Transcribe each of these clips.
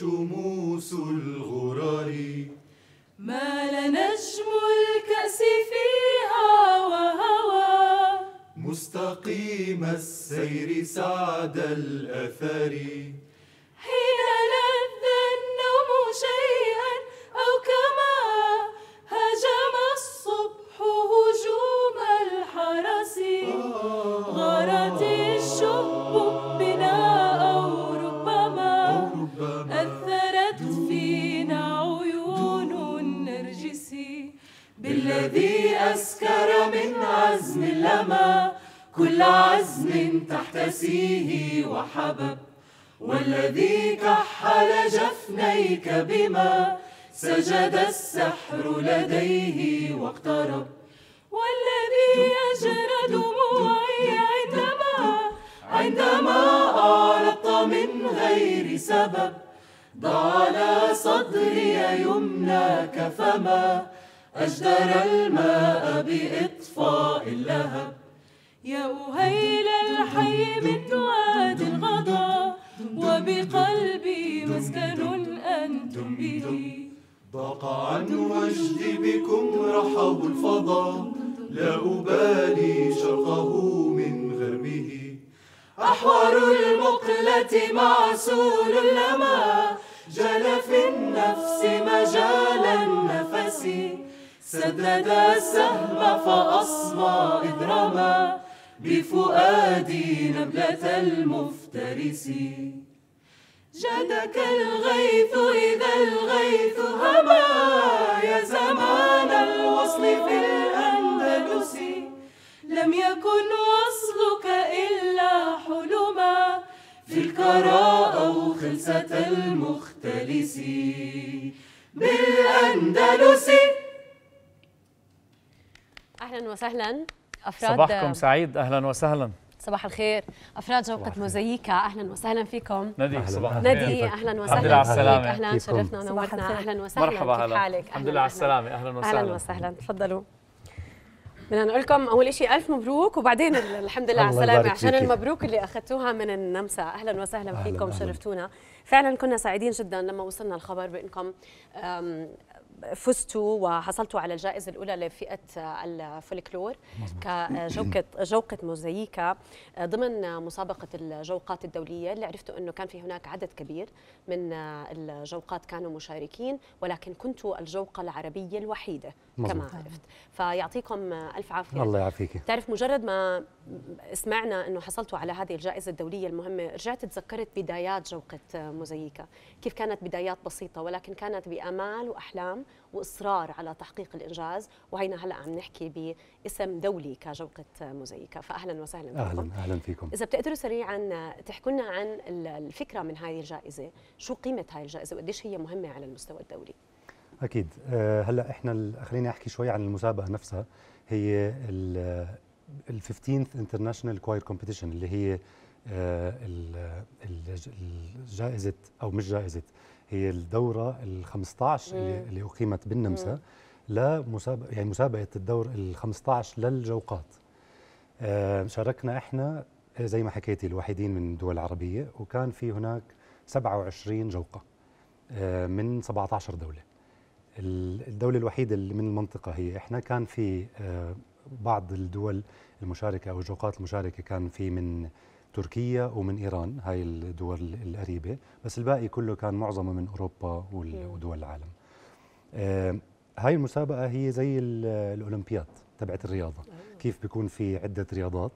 شموس عزم تحتسيه وحبب والذي كحل جفنيك بما سجد السحر لديه واقترب والذي أجرى دموعي عندما عندما أعرضت من غير سبب ضع على صدري يمناك فما أجدر الماء بإطفاء اللهب يا أهيل الحي من نواد الغضا وبقلبي مسكن أنتم به ضاق عن وجدي بكم رحب الفضا لا أبالي شرقه من غربه أحوار المقلة معسول لما جال في النفس مجال النفس سدد السهم فأصبى إضرما بفؤادي نبلة المفترس جادك الغيث إذا الغيث هما يا زمان الوصل في الأندلس لم يكن وصلك إلا حلما في الكرى أو خلسة المختلس بالأندلس أهلا وسهلا أفراد صباحكم سعيد أهلا وسهلا صباح الخير افراد جوقة موزيكا اهلا وسهلا فيكم ندي صباح الخير ندي اهلا وسهلا فيك اهلا شرفنا ونورتنا اهلا وسهلا مرحبا كيف حالك الحمد لله على السلامة اهلا وسهلا اهلا وسهلا تفضلوا بدنا نقول لكم اول شيء الف مبروك وبعدين الحمد لله على السلامه عشان المبروك اللي اخذتوها من النمسا اهلا وسهلا فيكم شرفتونا فعلا كنا سعيدين جدا لما وصلنا الخبر بانكم فزتوا وحصلتوا على الجائزة الأولى لفئة الفولكلور كجوقة جوقة موزاييكا ضمن مسابقة الجوقات الدولية اللي عرفتوا أنه كان في هناك عدد كبير من الجوقات كانوا مشاركين ولكن كنتوا الجوقة العربية الوحيدة مزبوط. كما عرفت فيعطيكم ألف عافية الله يعافيك تعرف مجرد ما سمعنا انه حصلتوا على هذه الجائزه الدوليه المهمه، رجعت تذكرت بدايات جوقه موزيكا كيف كانت بدايات بسيطه ولكن كانت بامال واحلام واصرار على تحقيق الانجاز، وهينا هلا عم نحكي باسم دولي كجوقه موزيكا فاهلا وسهلا فيكم اهلا اهلا فيكم. اذا بتقدروا سريعا تحكوا لنا عن الفكره من هذه الجائزه، شو قيمه هذه الجائزه وقديش هي مهمه على المستوى الدولي؟ اكيد، آه، هلا احنا خليني احكي شوي عن المسابقه نفسها، هي ال 15th International Choir Competition اللي هي آه، الجائزة أو مش جائزة هي الدورة ال 15 اللي, اللي أقيمت بالنمسا لمسابقة يعني مسابقة الدور ال 15 للجوقات آه، شاركنا احنا آه، زي ما حكيتي الوحيدين من الدول العربية وكان في هناك 27 جوقة من 17 دولة الدولة الوحيدة اللي من المنطقة هي احنا كان في بعض الدول المشاركة أو الجوقات المشاركة كان في من تركيا ومن إيران هاي الدول القريبة بس الباقي كله كان معظمه من أوروبا ودول العالم آه، هاي المسابقة هي زي الأولمبياد تبعت الرياضة أيوة. كيف بيكون في عدة رياضات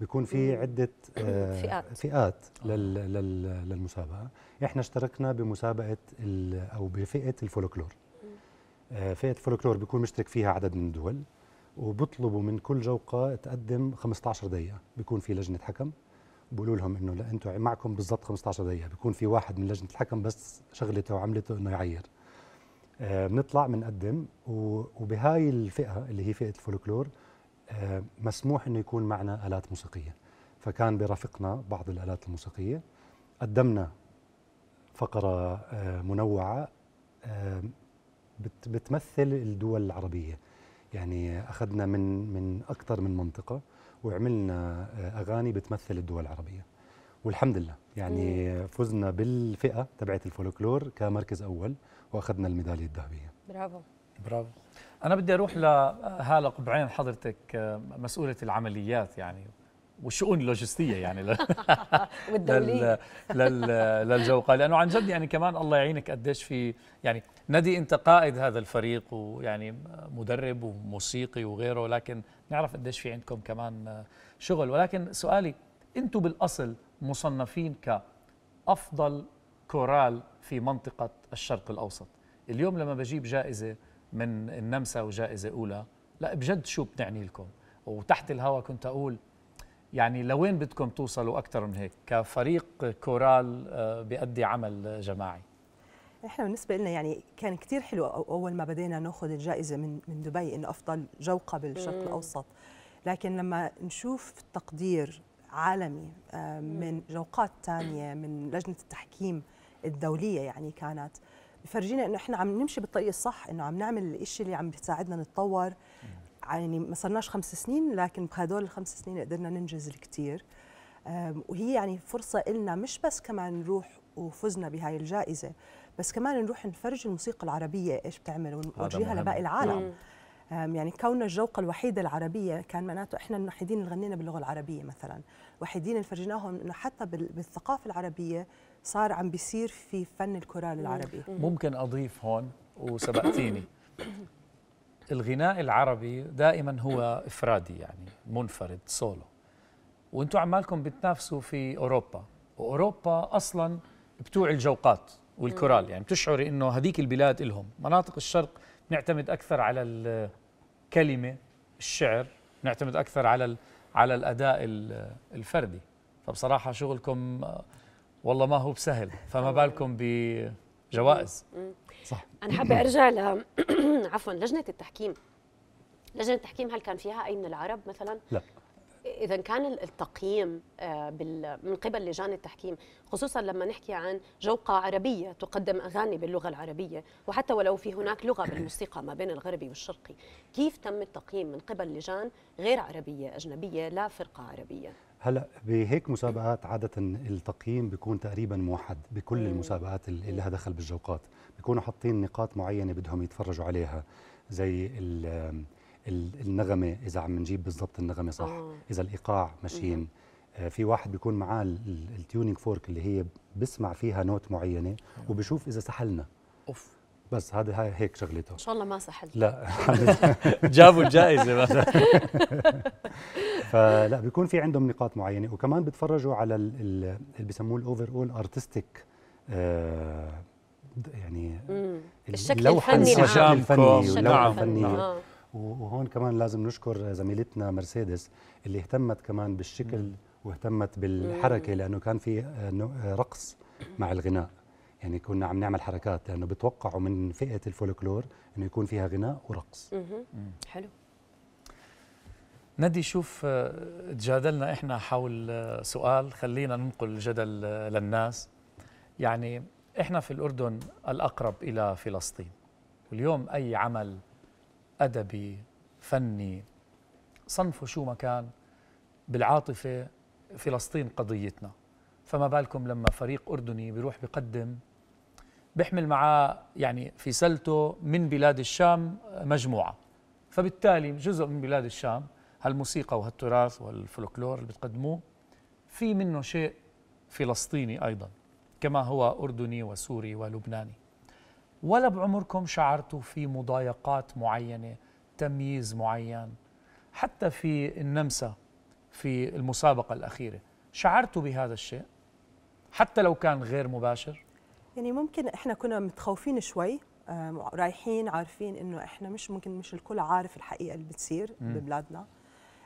بيكون في عدة آه، فئات فئات آه. للمسابقة احنا اشتركنا بمسابقة أو بفئة الفولكلور فئة الفولكلور بيكون مشترك فيها عدد من الدول وبطلبوا من كل جوقه تقدم 15 دقيقه بيكون في لجنه حكم بقولوا لهم انه لا انتم معكم بالضبط 15 دقيقه بيكون في واحد من لجنه الحكم بس شغلته وعملته انه يعير آه، بنطلع بنقدم وبهاي الفئه اللي هي فئه الفولكلور آه، مسموح انه يكون معنا الات موسيقيه فكان برافقنا بعض الالات الموسيقيه قدمنا فقره آه، منوعه بتمثل الدول العربيه يعني اخذنا من من اكثر من منطقه وعملنا آه، اغاني بتمثل الدول العربيه والحمد لله يعني مم. فزنا بالفئه تبعت الفولكلور كمركز اول واخذنا الميداليه الذهبيه برافو برافو انا بدي اروح لهاله قبعين حضرتك آه، مسؤوله العمليات يعني والشؤون اللوجستيه يعني للجوقه لانه عن جد يعني كمان الله يعينك قديش في يعني نادي انت قائد هذا الفريق ويعني مدرب وموسيقي وغيره لكن نعرف قديش في عندكم كمان شغل ولكن سؤالي انتم بالاصل مصنفين كافضل كورال في منطقه الشرق الاوسط اليوم لما بجيب جائزه من النمسا وجائزه اولى لا بجد شو بتعني لكم وتحت الهواء كنت اقول يعني لوين بدكم توصلوا اكثر من هيك كفريق كورال آه، بيأدي عمل جماعي احنا بالنسبه لنا يعني كان كثير حلو اول ما بدينا ناخذ الجائزه من من دبي انه افضل جوقه بالشرق الاوسط لكن لما نشوف تقدير عالمي آه، من جوقات ثانيه من لجنه التحكيم الدوليه يعني كانت بفرجينا انه احنا عم نمشي بالطريق الصح انه عم نعمل الشيء اللي عم بيساعدنا نتطور يعني ما صرناش خمس سنين لكن بهدول الخمس سنين قدرنا ننجز الكثير وهي يعني فرصة إلنا مش بس كمان نروح وفزنا بهاي الجائزة بس كمان نروح نفرج الموسيقى العربية إيش بتعمل ونوجهها لباقي العالم مم. يعني كوننا الجوقة الوحيدة العربية كان معناته إحنا الوحيدين اللي غنينا باللغة العربية مثلا وحيدين اللي فرجناهم إنه حتى بالثقافة العربية صار عم بيصير في فن الكورال العربي ممكن أضيف هون وسبقتيني الغناء العربي دائما هو إفرادي يعني منفرد سولو وانتم عمالكم بتنافسوا في أوروبا وأوروبا أصلا بتوع الجوقات والكورال يعني بتشعري انه هذيك البلاد لهم مناطق الشرق نعتمد اكثر على الكلمه الشعر نعتمد اكثر على على الاداء الفردي فبصراحه شغلكم آه، والله ما هو بسهل فما بالكم بجوائز صح انا حابه ارجع ل عفوا لجنه التحكيم لجنه التحكيم هل كان فيها اي من العرب مثلا لا اذا كان التقييم آه، من قبل لجان التحكيم خصوصا لما نحكي عن جوقه عربيه تقدم اغاني باللغه العربيه وحتى ولو في هناك لغه بالموسيقى ما بين الغربي والشرقي كيف تم التقييم من قبل لجان غير عربيه اجنبيه لا فرقه عربيه هلا بهيك مسابقات عاده التقييم بيكون تقريبا موحد بكل مم. المسابقات اللي لها دخل بالجوقات بيكونوا حاطين نقاط معينه بدهم يتفرجوا عليها زي النغمه اذا عم نجيب بالضبط النغمه صح أوه. اذا الايقاع ماشيين آه، في واحد بيكون معاه التيونينج فورك اللي هي بسمع فيها نوت معينه آه. وبشوف اذا سحلنا اوف بس هذا هاي هيك شغلته ان شاء الله ما سحل لا جابوا الجائزه بس فلا بيكون في عندهم نقاط معينه وكمان بتفرجوا على اللي بسموه الاوفر اول ارتستيك يعني الشكل الفني الشكل الفني اللوحه نعم. الفنيه آه. وهون كمان لازم نشكر زميلتنا مرسيدس اللي اهتمت كمان بالشكل واهتمت بالحركه لانه كان في آه، آه، رقص مع الغناء يعني كنا عم نعمل حركات لانه بتوقعوا من فئه الفولكلور انه يكون فيها غناء ورقص حلو ندي شوف آه، تجادلنا احنا حول آه، سؤال خلينا ننقل الجدل آه، للناس يعني احنا في الاردن الاقرب الى فلسطين واليوم اي عمل ادبي فني صنفه شو ما كان بالعاطفه فلسطين قضيتنا فما بالكم لما فريق اردني بيروح بقدم بيحمل معاه يعني في سلته من بلاد الشام مجموعة فبالتالي جزء من بلاد الشام هالموسيقى وهالتراث والفولكلور اللي بتقدموه في منه شيء فلسطيني أيضا كما هو أردني وسوري ولبناني ولا بعمركم شعرتوا في مضايقات معينة تمييز معين حتى في النمسا في المسابقة الأخيرة شعرتوا بهذا الشيء حتى لو كان غير مباشر يعني ممكن احنا كنا متخوفين شوي رايحين عارفين انه احنا مش ممكن مش الكل عارف الحقيقه اللي بتصير ببلادنا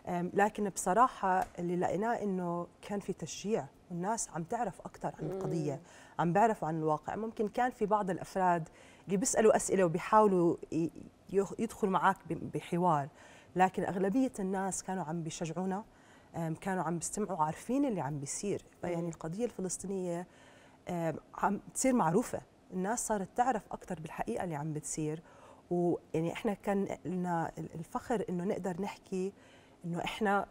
لكن بصراحه اللي لقيناه انه كان في تشجيع والناس عم تعرف اكثر عن القضيه عم بيعرفوا عن الواقع ممكن كان في بعض الافراد اللي بيسالوا اسئله وبيحاولوا يدخلوا معك بحوار لكن اغلبيه الناس كانوا عم بيشجعونا كانوا عم بيستمعوا عارفين اللي عم بيصير فيعني القضيه الفلسطينيه عم تصير معروفه الناس صارت تعرف اكثر بالحقيقه اللي عم بتصير ويعني احنا كان لنا الفخر انه نقدر نحكي انه احنا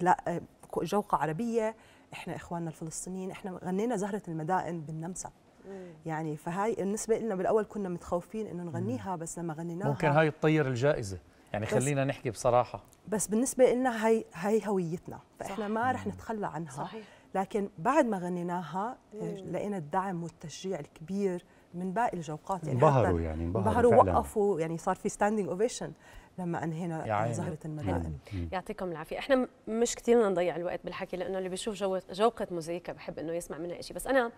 لا جوقه عربيه احنا اخواننا الفلسطينيين احنا غنينا زهره المدائن بالنمسا يعني فهاي بالنسبه لنا بالاول كنا متخوفين انه نغنيها بس لما غنيناها ممكن هاي تطير الجائزه يعني خلينا نحكي بصراحه بس بالنسبه لنا هاي هاي هويتنا فاحنا صح. ما رح نتخلى عنها صحيح. لكن بعد ما غنيناها آه، لقينا الدعم والتشجيع الكبير من باقي الجوقات يعني انبهروا يعني انبهروا وقفوا يعني صار في ستاندينج اوفيشن لما انهينا زهره المدائن يعطيكم العافيه احنا مش كثير بدنا نضيع الوقت بالحكي لانه اللي بيشوف جوقه مزيكا بحب انه يسمع منها شيء بس انا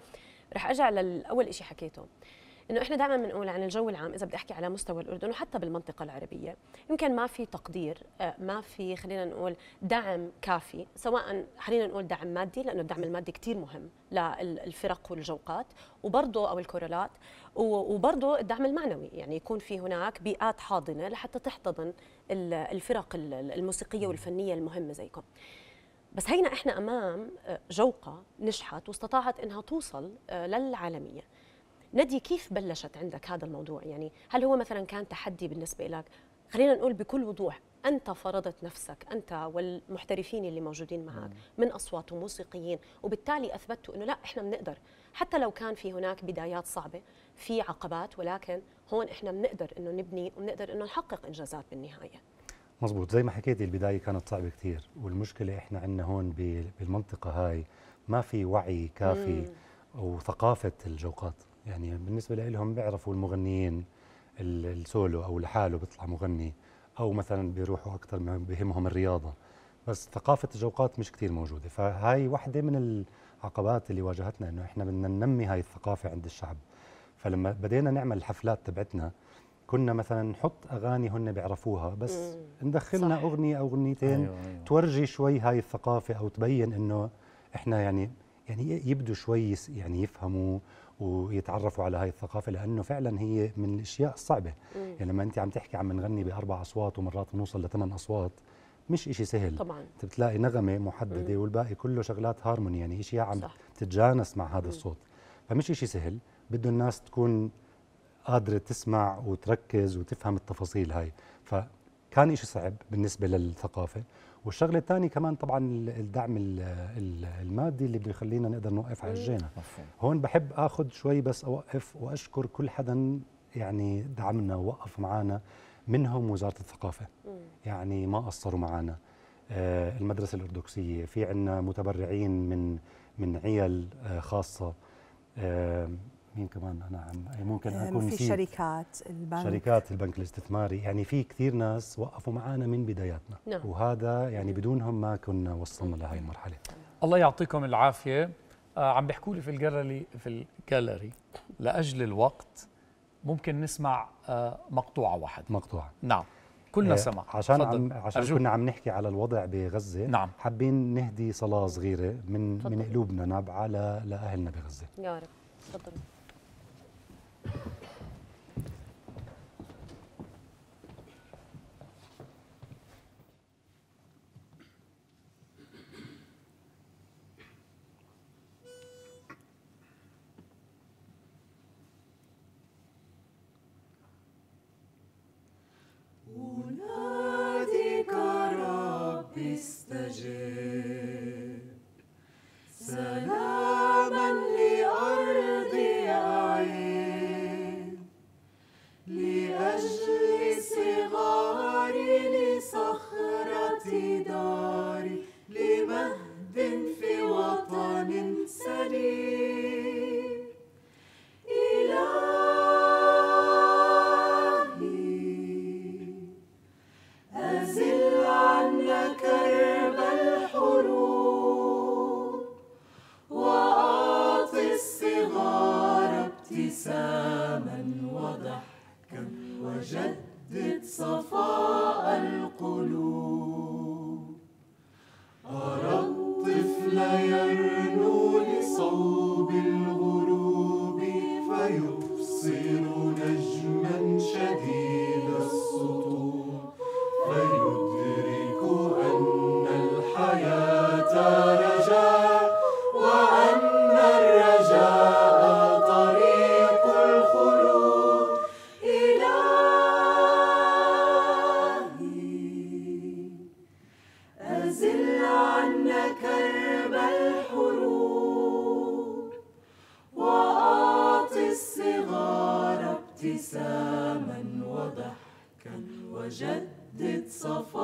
رح ارجع لاول شيء حكيته انه احنا دائما بنقول عن الجو العام اذا بدي احكي على مستوى الاردن وحتى بالمنطقه العربيه يمكن ما في تقدير آه، ما في خلينا نقول دعم كافي سواء خلينا نقول دعم مادي لانه الدعم المادي كثير مهم للفرق والجوقات وبرضه او الكورالات وبرضه الدعم المعنوي يعني يكون في هناك بيئات حاضنه لحتى تحتضن الفرق الموسيقيه والفنيه المهمه زيكم بس هينا احنا امام آه، جوقه نجحت واستطاعت انها توصل آه، للعالميه ندي كيف بلشت عندك هذا الموضوع يعني هل هو مثلا كان تحدي بالنسبة لك خلينا نقول بكل وضوح أنت فرضت نفسك أنت والمحترفين اللي موجودين معك من أصوات وموسيقيين وبالتالي أثبتوا أنه لا إحنا بنقدر حتى لو كان في هناك بدايات صعبة في عقبات ولكن هون إحنا بنقدر أنه نبني وبنقدر أنه نحقق إنجازات بالنهاية مزبوط زي ما حكيت البداية كانت صعبة كثير والمشكلة إحنا عندنا هون بالمنطقة هاي ما في وعي كافي مم. وثقافة الجوقات يعني بالنسبه لهم بيعرفوا المغنيين السولو او لحاله بيطلع مغني او مثلا بيروحوا اكثر ما بهمهم الرياضه بس ثقافه الجوقات مش كثير موجوده فهاي وحده من العقبات اللي واجهتنا انه احنا بدنا ننمي هاي الثقافه عند الشعب فلما بدينا نعمل الحفلات تبعتنا كنا مثلا نحط اغاني هن بيعرفوها بس ندخلنا اغنيه او اغنيتين أيوة أيوة. تورجي شوي هاي الثقافه او تبين انه احنا يعني يعني يبدو شوي يعني يفهموا ويتعرفوا على هاي الثقافه لانه فعلا هي من الاشياء الصعبه مم. يعني لما انت عم تحكي عم نغني باربع اصوات ومرات بنوصل لثمان اصوات مش إشي سهل طبعا انت بتلاقي نغمه محدده مم. والباقي كله شغلات هارموني يعني اشياء عم صح. تتجانس مع هذا مم. الصوت فمش إشي سهل بده الناس تكون قادره تسمع وتركز وتفهم التفاصيل هاي فكان إشي صعب بالنسبه للثقافه والشغله الثانيه كمان طبعا الدعم المادي اللي بيخلينا نقدر نوقف على رجلينا هون بحب اخذ شوي بس اوقف واشكر كل حدا يعني دعمنا ووقف معنا منهم وزاره الثقافه يعني ما قصروا معنا آه، المدرسه الارثوذكسيه في عندنا متبرعين من من عيال آه، خاصه آه، مين كمان انا عم ممكن آه، اكون في شركات البنك شركات البنك الاستثماري يعني في كثير ناس وقفوا معنا من بداياتنا نعم. وهذا يعني بدونهم ما كنا وصلنا لهي المرحله الله يعطيكم العافيه آه عم بيحكوا لي في الجاليري في الجاليري لاجل الوقت ممكن نسمع آه مقطوعه واحده مقطوعه نعم كلنا آه، سمع عشان عم عشان أرجوك. كنا عم نحكي على الوضع بغزه نعم. حابين نهدي صلاه صغيره من فضل. من قلوبنا نابعه لاهلنا بغزه يا رب تفضل وجدد صفاء